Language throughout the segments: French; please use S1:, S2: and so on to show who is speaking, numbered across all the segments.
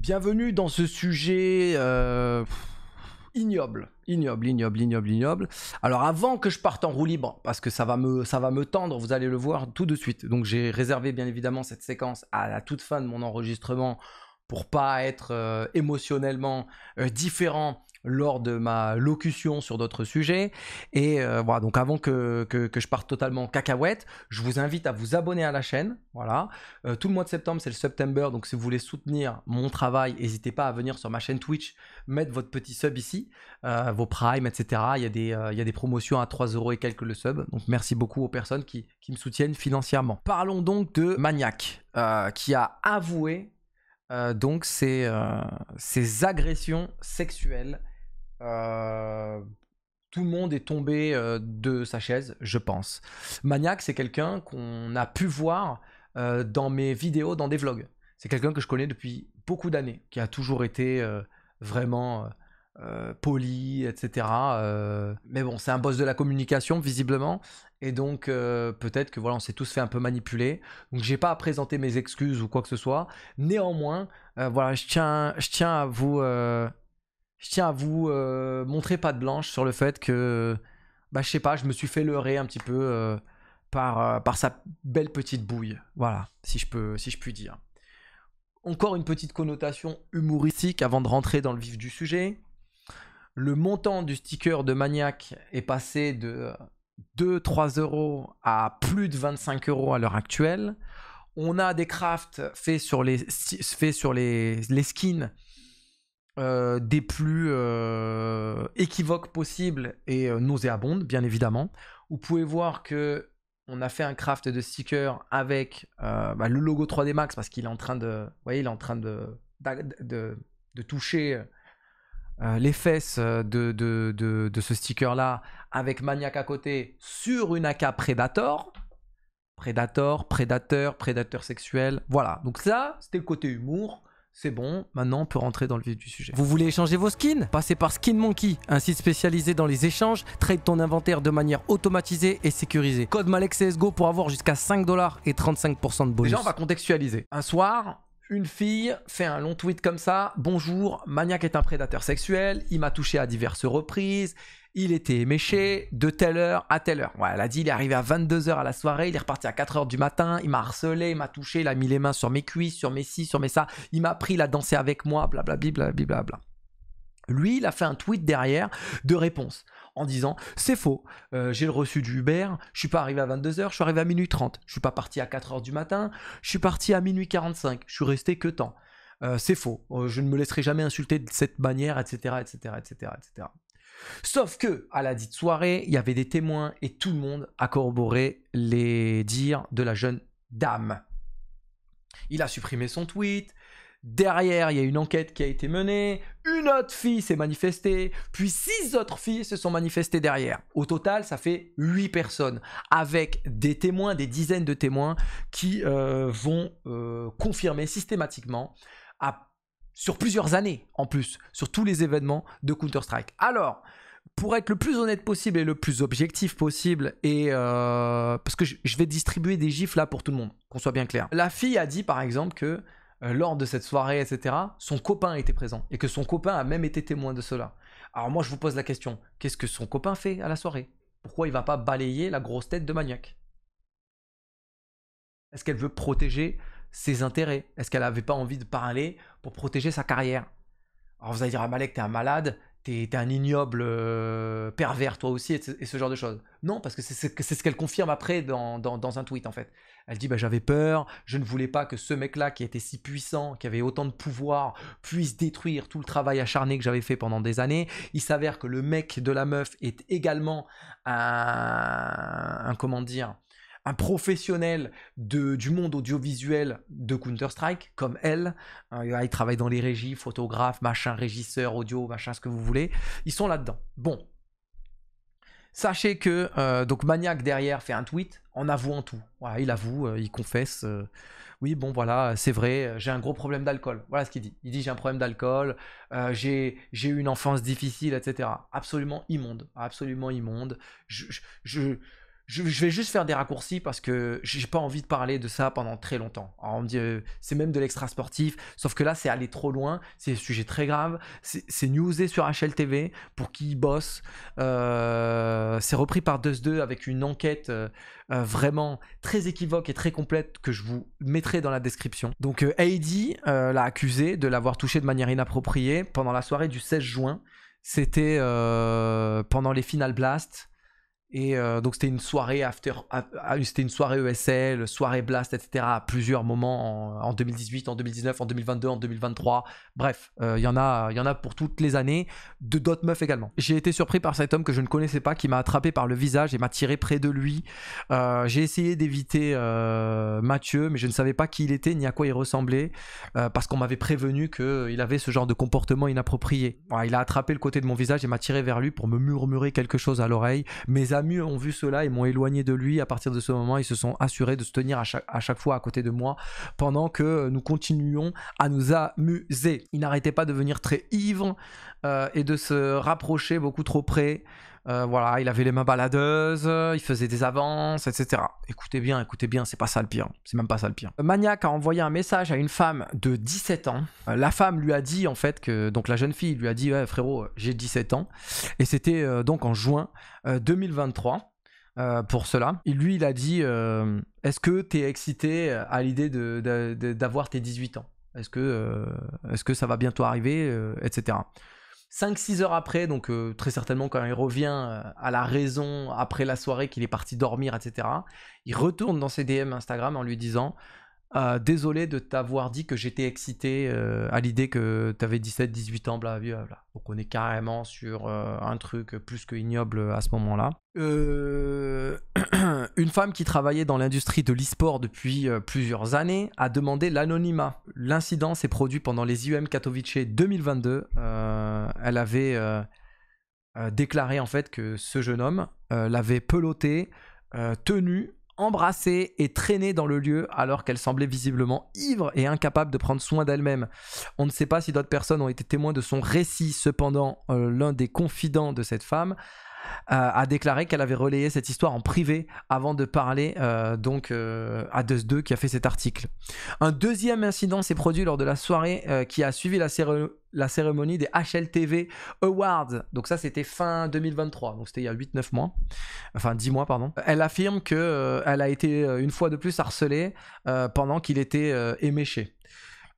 S1: Bienvenue dans ce sujet ignoble, ignoble, ignoble, ignoble, ignoble. Alors avant que je parte en roue libre, parce que ça va me, ça va me tendre, vous allez le voir tout de suite. Donc j'ai réservé bien évidemment cette séquence à la toute fin de mon enregistrement pour pas être émotionnellement différent lors de ma locution sur d'autres sujets. Et euh, voilà, donc avant que, je parte totalement cacahuète, je vous invite à vous abonner à la chaîne. Voilà, euh, tout le mois de septembre, c'est le September, donc si vous voulez soutenir mon travail, n'hésitez pas à venir sur ma chaîne Twitch, mettre votre petit sub ici, euh, vos primes, etc. Il y, a des, il y a des promotions à 3 euros et quelques le sub. Donc merci beaucoup aux personnes qui, qui me soutiennent financièrement. Parlons donc de Maniac, qui a avoué donc ses agressions sexuelles euh, tout le monde est tombé euh, de sa chaise, je pense. Maniac, c'est quelqu'un qu'on a pu voir euh, dans mes vidéos, dans des vlogs. C'est quelqu'un que je connais depuis beaucoup d'années, qui a toujours été vraiment poli, etc. mais bon, c'est un boss de la communication, visiblement. Et donc, peut-être que voilà, on s'est tous fait un peu manipuler. Donc, j'ai pas à présenter mes excuses ou quoi que ce soit. Néanmoins, voilà, je tiens, je tiens à vous je tiens à vous euh, montrer pas de blanche sur le fait que, bah, je sais pas, je me suis fait leurrer un petit peu euh, par, euh, par sa belle petite bouille. Voilà, si je, peux, si je puis dire. Encore une petite connotation humoristique avant de rentrer dans le vif du sujet. Le montant du sticker de Maniac est passé de 2-3 euros à plus de 25 euros à l'heure actuelle. On a des crafts faits sur les, sur les, les skins euh, des plus euh, équivoques possibles et euh, nauséabondes, bien évidemment. Vous pouvez voir que on a fait un craft de sticker avec bah, le logo 3D Max parce qu'il est en train de, voyez, il est en train de, bah, de, toucher les fesses de, de ce sticker là avec Maniac à côté sur une AK Predator. Predator, prédateur, prédateur sexuel. Voilà. Donc ça, c'était le côté humour c'est bon, maintenant on peut rentrer dans le vif du sujet. Vous voulez échanger vos skins Passez par Skin Monkey, un site spécialisé dans les échanges, trade ton inventaire de manière automatisée et sécurisée. Code MalexCSGO pour avoir jusqu'à 5 dollars et 35% de bonus. Déjà, on va contextualiser. Un soir, une fille fait un long tweet comme ça Bonjour, Maniac est un prédateur sexuel, il m'a touché à diverses reprises, il était éméché de telle heure à telle heure. Voilà, elle a dit, il est arrivé à 22h à la soirée, il est reparti à 4h du matin, il m'a harcelé, il m'a touché, il a mis les mains sur mes cuisses, sur mes ci, sur mes ça, il m'a pris, il a dansé avec moi, blablabla. Bla, bla, bla, bla, Lui, il a fait un tweet derrière de réponse en disant c'est faux, euh, j'ai le reçu du Uber, je suis pas arrivé à 22h, je suis arrivé à minuit 30, je suis pas parti à 4h du matin, je suis parti à minuit 45, je suis resté que temps. Euh, c'est faux, euh, je ne me laisserai jamais insulter de cette manière, etc., etc., etc., etc. Sauf que, à la dite soirée, il y avait des témoins et tout le monde a corroboré les dires de la jeune dame. Il a supprimé son tweet. Derrière, il y a une enquête qui a été menée. Une autre fille s'est manifestée. Puis six autres filles se sont manifestées derrière. Au total, ça fait huit personnes. Avec des témoins, des dizaines de témoins qui euh, vont euh, confirmer systématiquement à sur plusieurs années, en plus, sur tous les événements de Counter-Strike. Alors, pour être le plus honnête possible et le plus objectif possible, et euh, parce que je vais distribuer des gifs là pour tout le monde, qu'on soit bien clair. La fille a dit par exemple que euh, lors de cette soirée, etc., son copain était présent et que son copain a même été témoin de cela. Alors moi je vous pose la question, qu'est-ce que son copain fait à la soirée Pourquoi il va pas balayer la grosse tête de maniaque Est-ce qu'elle veut protéger ses intérêts Est-ce qu'elle n'avait pas envie de parler pour protéger sa carrière Alors vous allez dire, ah Malek, t'es un malade, t'es un ignoble euh, pervers toi aussi, et, ce genre de choses. Non, parce que c'est ce qu'elle confirme après dans, un tweet en fait. Elle dit, bah, j'avais peur, je ne voulais pas que ce mec-là qui était si puissant, qui avait autant de pouvoir, puisse détruire tout le travail acharné que j'avais fait pendant des années. Il s'avère que le mec de la meuf est également un comment dire, un professionnel du monde audiovisuel de Counter-Strike, comme elle. Hein, il travaille dans les régies, photographe, machin, régisseur, audio, machin, ce que vous voulez. Ils sont là-dedans. Bon. Sachez que euh, donc Maniac derrière fait un tweet en avouant tout. Voilà, il avoue, euh, il confesse. Euh, oui, bon, voilà, c'est vrai, j'ai un gros problème d'alcool. Voilà ce qu'il dit. Il dit j'ai un problème d'alcool, j'ai eu une enfance difficile, etc. Absolument immonde, absolument immonde. je je, vais juste faire des raccourcis parce que j'ai pas envie de parler de ça pendant très longtemps. Euh, c'est même de l'extra sportif, sauf que là, c'est aller trop loin, c'est un sujet très grave, c'est newsé sur HLTV pour qui bosse. Euh, c'est repris par 2-2 avec une enquête euh, vraiment très équivoque et très complète que je vous mettrai dans la description. Donc, Heidi l'a accusé de l'avoir touché de manière inappropriée pendant la soirée du 16 juin. C'était pendant les Final Blast et euh, donc c'était une soirée after, c'était une soirée ESL, soirée blast, etc. À plusieurs moments en, 2018, en 2019, en 2022, en 2023. Bref, euh, il y en a, il y en a pour toutes les années. De d'autres meufs également. J'ai été surpris par cet homme que je ne connaissais pas, qui m'a attrapé par le visage et m'a tiré près de lui. Euh, j'ai essayé d'éviter Mathieu, mais je ne savais pas qui il était ni à quoi il ressemblait, parce qu'on m'avait prévenu qu'il avait ce genre de comportement inapproprié. il a attrapé le côté de mon visage et m'a tiré vers lui pour me murmurer quelque chose à l'oreille. mais mieux ont vu cela, et m'ont éloigné de lui. À partir de ce moment, ils se sont assurés de se tenir à chaque, fois à côté de moi pendant que euh, nous continuions à nous amuser. Ils n'arrêtaient pas de venir très ivres euh, et de se rapprocher beaucoup trop près. Euh, voilà, il avait les mains baladeuses, euh, il faisait des avances, etc. Écoutez bien, écoutez bien, c'est pas ça le pire. C'est même pas ça le pire. Maniac a envoyé un message à une femme de 17 ans. Euh, la femme lui a dit en fait que donc la jeune fille lui a dit ouais, frérot, j'ai 17 ans et c'était donc en juin 2023. pour cela, et lui il a dit Est-ce que t'es excité à l'idée d'avoir de, tes 18 ans Est-ce que, est -ce que ça va bientôt arriver Etc. 5-6 heures après, donc euh, très certainement quand il revient euh, à la raison après la soirée qu'il est parti dormir, etc., il retourne dans ses DM Instagram en lui disant ah, désolé de t'avoir dit que j'étais excité euh, à l'idée que tu t'avais 17, 18 ans, bla, bla, Donc on est carrément sur euh, un truc plus que ignoble euh, à ce moment-là. Une femme qui travaillait dans l'industrie de l'e-sport depuis plusieurs années a demandé l'anonymat. L'incident s'est produit pendant les IUM Katowice 2022. elle avait déclaré en fait que ce jeune homme l'avait peloté, tenu embrassée et traînée dans le lieu alors qu'elle semblait visiblement ivre et incapable de prendre soin d'elle-même. On ne sait pas si d'autres personnes ont été témoins de son récit, cependant euh, l'un des confidents de cette femme euh, a déclaré qu'elle avait relayé cette histoire en privé avant de parler euh, donc à Deus 2 qui a fait cet article. Un deuxième incident s'est produit lors de la soirée qui a suivi la, série la cérémonie des HLTV Awards. Donc ça, c'était fin 2023, donc c'était il y a 8-9 mois, enfin 10 mois, pardon. Elle affirme qu'elle euh, a été euh, une fois de plus harcelée euh, pendant qu'il était euh, éméché.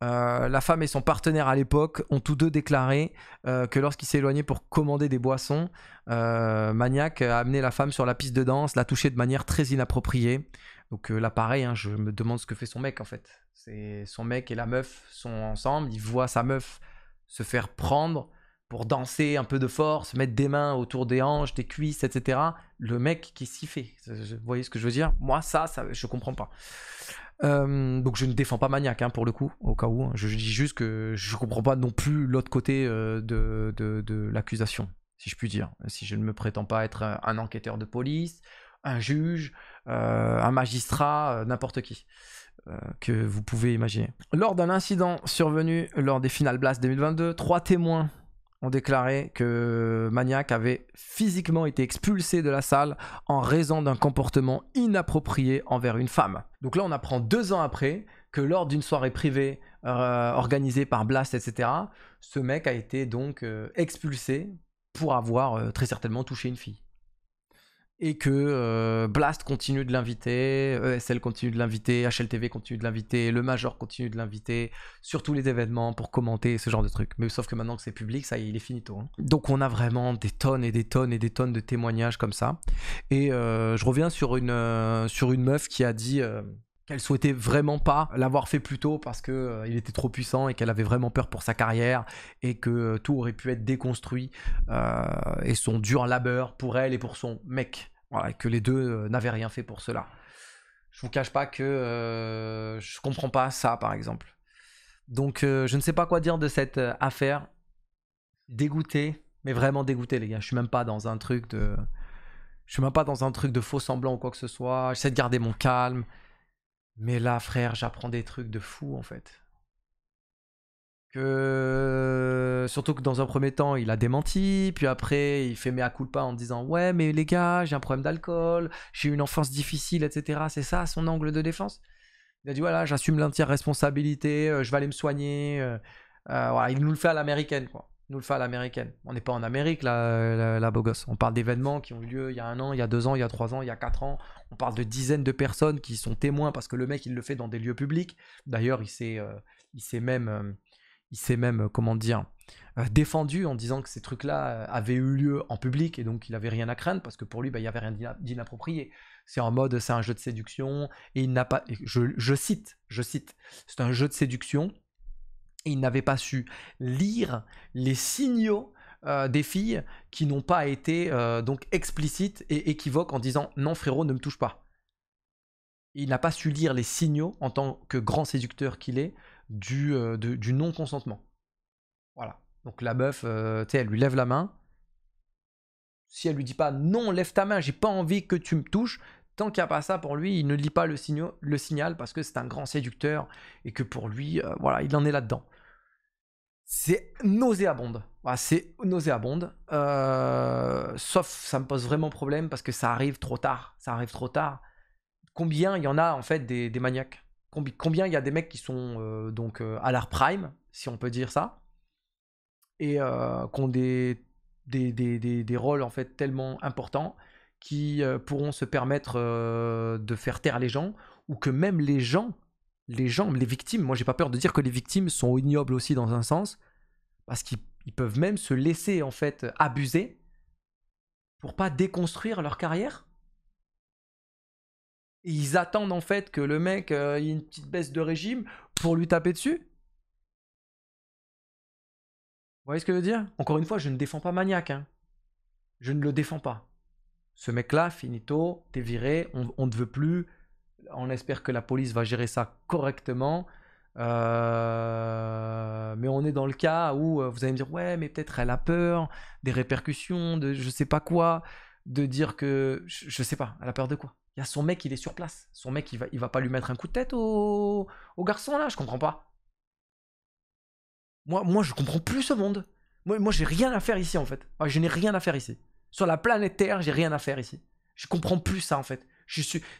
S1: la femme et son partenaire à l'époque ont tous deux déclaré que lorsqu'il s'est éloigné pour commander des boissons, Maniac a amené la femme sur la piste de danse, l'a touchée de manière très inappropriée. Donc là, pareil, hein, je me demande ce que fait son mec en fait. C'est son mec et la meuf sont ensemble, il voit sa meuf se faire prendre pour danser un peu de force, mettre des mains autour des hanches, des cuisses, etc. Le mec qui s'y fait. Vous voyez ce que je veux dire Moi, ça, je je comprends pas. Euh, donc je ne défends pas Maniac hein, pour le coup, au cas où. Hein. Je, dis juste que je ne comprends pas non plus l'autre côté euh, de, de, l'accusation, si je puis dire. Si je ne me prétends pas être un, enquêteur de police, un juge, euh, un magistrat, n'importe qui. Euh, que vous pouvez imaginer. Lors d'un incident survenu lors des finales Blast 2022, trois témoins ont déclaré que Maniac avait physiquement été expulsé de la salle en raison d'un comportement inapproprié envers une femme. Donc là, on apprend deux ans après que lors d'une soirée privée euh, organisée par Blast, etc., ce mec a été donc euh, expulsé pour avoir très certainement touché une fille et que euh, Blast continue de l'inviter, ESL continue de l'inviter, HLTV continue de l'inviter, le Major continue de l'inviter sur tous les événements pour commenter ce genre de trucs. Mais sauf que maintenant que c'est public, ça il est finito. tout. Hein. Donc on a vraiment des tonnes et des tonnes et des tonnes de témoignages comme ça. Et euh, je reviens sur une, euh, sur une meuf qui a dit qu'elle souhaitait vraiment pas l'avoir fait plus tôt parce que euh, il était trop puissant et qu'elle avait vraiment peur pour sa carrière et que euh, tout aurait pu être déconstruit euh, et son dur labeur pour elle et pour son mec. Voilà, que les deux n'avaient rien fait pour cela. Je vous cache pas que je comprends pas ça par exemple. Donc je ne sais pas quoi dire de cette affaire. Dégoûté, mais vraiment dégoûté les gars. Je suis même pas dans un truc de, je suis même pas dans un truc de faux semblant ou quoi que ce soit. J'essaie de garder mon calme. Mais là, frère, j'apprends des trucs de fou, en fait. Que... Euh, surtout que dans un premier temps, il a démenti, puis après, il fait mea culpa en disant Ouais, mais les gars, j'ai un problème d'alcool, j'ai une enfance difficile, etc. C'est ça son angle de défense Il a dit Voilà, j'assume l'entière responsabilité, euh, je vais aller me soigner. Euh, voilà, il nous le fait à l'américaine, quoi nous le fait à l'américaine. On n'est pas en Amérique, la là, On parle d'événements qui ont eu lieu il y a un an, il y a deux ans, il y a trois ans, il y a quatre ans. On parle de dizaines de personnes qui sont témoins parce que le mec, il le fait dans des lieux publics. D'ailleurs, il s'est euh, même, euh, même, euh, comment dire, défendu en disant que ces trucs-là avaient eu lieu en public et donc il n'avait rien à craindre parce que pour lui, bah, il n'y avait rien d'inapproprié. C'est en mode, c'est un jeu de séduction et il n'a pas. Je, je cite, je cite, c'est un jeu de séduction il n'avait pas su lire les signaux euh, des filles qui n'ont pas été euh, donc explicites et équivoques en disant non frérot ne me touche pas. Il n'a pas su lire les signaux en tant que grand séducteur qu'il est du, euh, non-consentement. Voilà. Donc la meuf, elle lui lève la main. Si elle lui dit pas non, lève ta main, j'ai pas envie que tu me touches, tant qu'il n'y a pas ça pour lui, il ne lit pas le, signal, le signal parce que c'est un grand séducteur et que pour lui, voilà, il en est là-dedans c'est nauséabonde. c'est nauséabonde. Euh, sauf, ça me pose vraiment problème parce que ça arrive trop tard. Ça arrive trop tard. Combien il y en a en fait des, des maniaques Combien il y a des mecs qui sont euh, donc euh, à l'art prime, si on peut dire ça, et qui ont des des, des, des, rôles en fait tellement importants qui pourront se permettre de faire taire les gens ou que même les gens les gens, les victimes, moi j'ai pas peur de dire que les victimes sont ignobles aussi dans un sens, parce qu'ils peuvent même se laisser en fait abuser pour pas déconstruire leur carrière. ils attendent en fait que le mec euh, ait une petite baisse de régime pour lui taper dessus. Vous voyez ce que je veux dire Encore une fois, je ne défends pas Maniac. Hein. Je ne le défends pas. Ce mec-là, finito, t'es viré, on ne te veut plus, on espère que la police va gérer ça correctement. Euh, mais on est dans le cas où euh, vous allez me dire ouais mais peut-être elle a peur des répercussions de je sais pas quoi de dire que je, ne sais pas elle a peur de quoi il y a son mec il est sur place son mec il va il va pas lui mettre un coup de tête au, au garçon là je comprends pas moi moi je comprends plus ce monde moi moi j'ai rien à faire ici en fait je n'ai rien à faire ici sur la planète Terre j'ai rien à faire ici je comprends plus ça en fait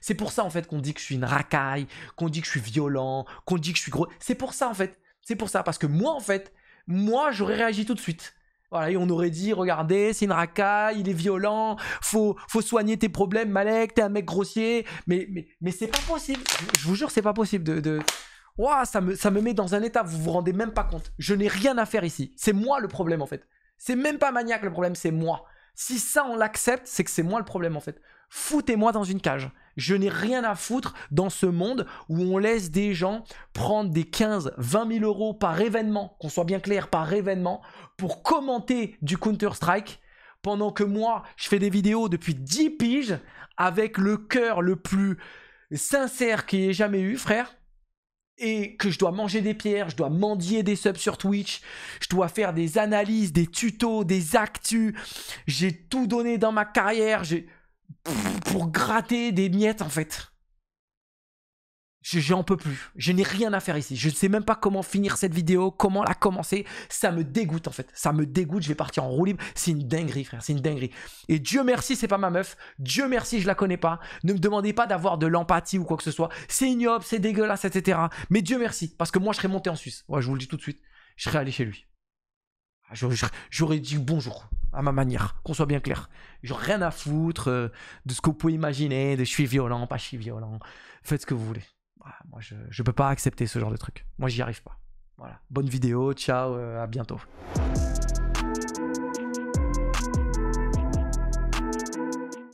S1: c'est pour ça en fait qu'on dit que je suis une racaille, qu'on dit que je suis violent, qu'on dit que je suis gros. C'est pour ça en fait. C'est pour ça. Parce que moi en fait, moi j'aurais réagi tout de suite. Voilà, on aurait dit, regardez, c'est une racaille, il est violent, faut, faut soigner tes problèmes, Malek, t'es un mec grossier. Mais, mais, c'est pas possible. Je vous jure, c'est pas possible de. de... ça, me, ça me met dans un état, vous vous rendez même pas compte. Je n'ai rien à faire ici. C'est moi le problème en fait. C'est même pas maniaque le problème, c'est moi. Si ça, on l'accepte, c'est que c'est moi le problème en fait. Foutez-moi dans une cage. Je n'ai rien à foutre dans ce monde où on laisse des gens prendre des 15, 20 000 euros par événement, qu'on soit bien clair, par événement, pour commenter du Counter-Strike, pendant que moi, je fais des vidéos depuis 10 piges avec le cœur le plus sincère qu'il ait jamais eu, frère et que je dois manger des pierres, je dois mendier des subs sur Twitch, je dois faire des analyses, des tutos, des actus. J'ai tout donné dans ma carrière, j'ai pour gratter des miettes en fait. J'en peux plus. Je n'ai rien à faire ici. Je ne sais même pas comment finir cette vidéo, comment la commencer. Ça me dégoûte en fait. Ça me dégoûte. Je vais partir en roue C'est une dinguerie, frère. C'est une dinguerie. Et Dieu merci, c'est pas ma meuf. Dieu merci, je la connais pas. Ne me demandez pas d'avoir de l'empathie ou quoi que ce soit. C'est ignoble, c'est dégueulasse, etc. Mais Dieu merci, parce que moi, je serais monté en Suisse. Ouais, je vous le dis tout de suite. Je serais allé chez lui. Ah, j'aurais dit bonjour à ma manière, qu'on soit bien clair. J'ai rien à foutre euh, de ce que vous pouvez imaginer, de je suis violent, pas je suis violent. Faites ce que vous voulez. Ah, moi, je, ne peux pas accepter ce genre de truc. Moi, j'y arrive pas. Voilà. Bonne vidéo. Ciao. Euh, à bientôt.